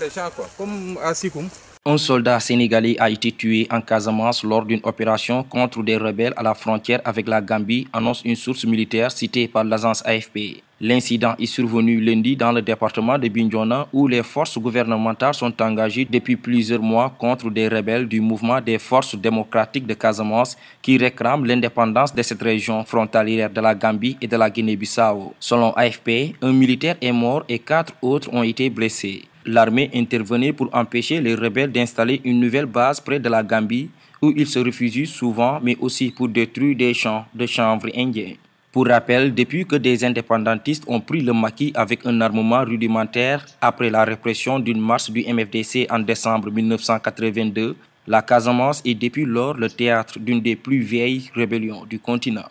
les Un soldat sénégalais a été tué en Casamance lors d'une opération contre des rebelles à la frontière avec la Gambie, annonce une source militaire citée par l'agence AFP. L'incident est survenu lundi dans le département de Binjona où les forces gouvernementales sont engagées depuis plusieurs mois contre des rebelles du mouvement des forces démocratiques de Casamance qui réclament l'indépendance de cette région frontalière de la Gambie et de la Guinée-Bissau. Selon AFP, un militaire est mort et quatre autres ont été blessés. L'armée intervenait pour empêcher les rebelles d'installer une nouvelle base près de la Gambie où ils se réfugient souvent mais aussi pour détruire des champs de chanvre indien. Pour rappel, depuis que des indépendantistes ont pris le maquis avec un armement rudimentaire après la répression d'une marche du MFDC en décembre 1982, la Casamance est depuis lors le théâtre d'une des plus vieilles rébellions du continent.